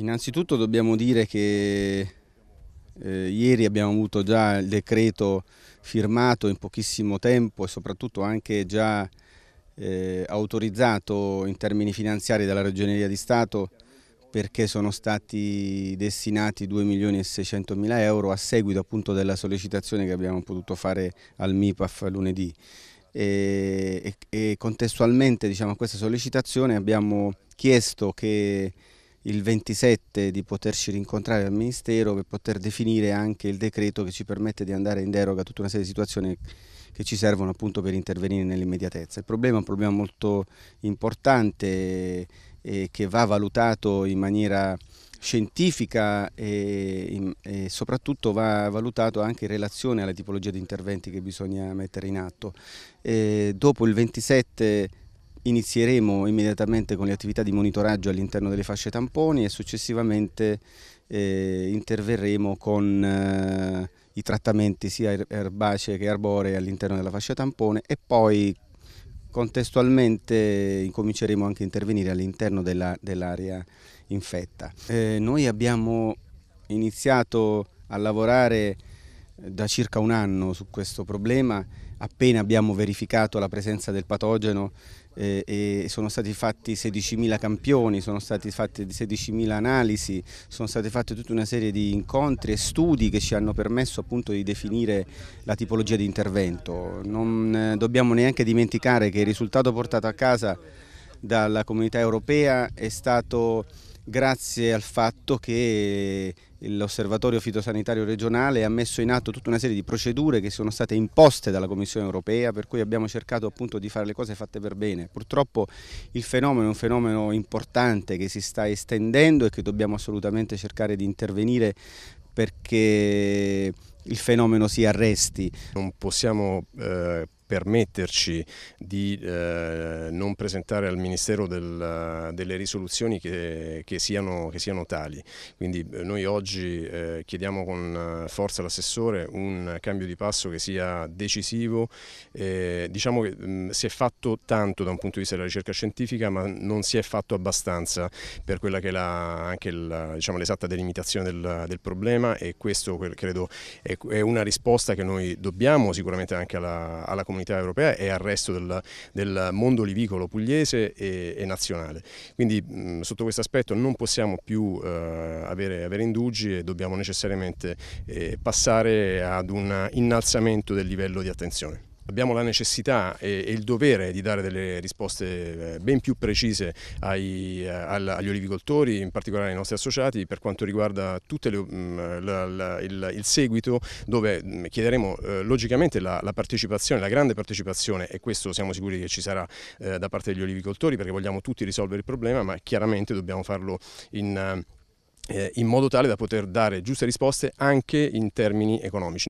Innanzitutto dobbiamo dire che eh, ieri abbiamo avuto già il decreto firmato in pochissimo tempo e soprattutto anche già eh, autorizzato in termini finanziari dalla Regioneria di Stato perché sono stati destinati 2 milioni e 600 mila euro a seguito appunto della sollecitazione che abbiamo potuto fare al MIPAF lunedì. E, e, e contestualmente diciamo, a questa sollecitazione abbiamo chiesto che il 27 di poterci rincontrare al Ministero per poter definire anche il decreto che ci permette di andare in deroga a tutta una serie di situazioni che ci servono appunto per intervenire nell'immediatezza. Il problema è un problema molto importante e che va valutato in maniera scientifica e, e, soprattutto va valutato anche in relazione alla tipologia di interventi che bisogna mettere in atto. E dopo il 27 Inizieremo immediatamente con le attività di monitoraggio all'interno delle fasce tamponi e successivamente eh, interverremo con eh, i trattamenti sia er-, erbacee che arboree all'interno della fascia tampone e poi contestualmente incominceremo anche a intervenire all'interno dell'area dell infetta. Eh, noi abbiamo iniziato a lavorare da circa un anno su questo problema, appena abbiamo verificato la presenza del patogeno eh, e sono stati fatti 16.000 campioni, sono state fatte 16.000 analisi, sono state fatte tutta una serie di incontri e studi che ci hanno permesso appunto di definire la tipologia di intervento. Non eh, dobbiamo neanche dimenticare che il risultato portato a casa dalla comunità europea è stato grazie al fatto che l'osservatorio fitosanitario regionale ha messo in atto tutta una serie di procedure che sono state imposte dalla Commissione europea per cui abbiamo cercato appunto di fare le cose fatte per bene. Purtroppo il fenomeno è un fenomeno importante che si sta estendendo e che dobbiamo assolutamente cercare di intervenire perché il fenomeno si arresti. Non possiamo eh, permetterci di eh, non presentare al Ministero del, eh, delle risoluzioni che, che, siano, che, siano, tali. Quindi eh, noi oggi eh, chiediamo con eh, forza all'assessore un cambio di passo che sia decisivo. Eh, diciamo che mh, mm, si è fatto tanto da un punto di vista della ricerca scientifica ma non si è fatto abbastanza per quella che è la, anche diciamo, l'esatta diciamo, delimitazione del, del, problema e questo credo è, è, una risposta che noi dobbiamo sicuramente anche alla, alla comunità comunità europea e al resto del, del mondo olivicolo pugliese e, e nazionale. Quindi mh, sotto questo aspetto non possiamo più eh, avere, avere, indugi e dobbiamo necessariamente eh, passare ad un innalzamento del livello di attenzione. Abbiamo la necessità e, il dovere di dare delle risposte eh, ben più precise ai, eh, agli olivicoltori, in particolare ai nostri associati, per quanto riguarda le, mm, il, seguito dove mm, chiederemo eh, logicamente la, la, partecipazione, la grande partecipazione e questo siamo sicuri che ci sarà da parte degli olivicoltori perché vogliamo tutti risolvere il problema ma chiaramente dobbiamo farlo in, in modo tale da poter dare giuste risposte anche in termini economici.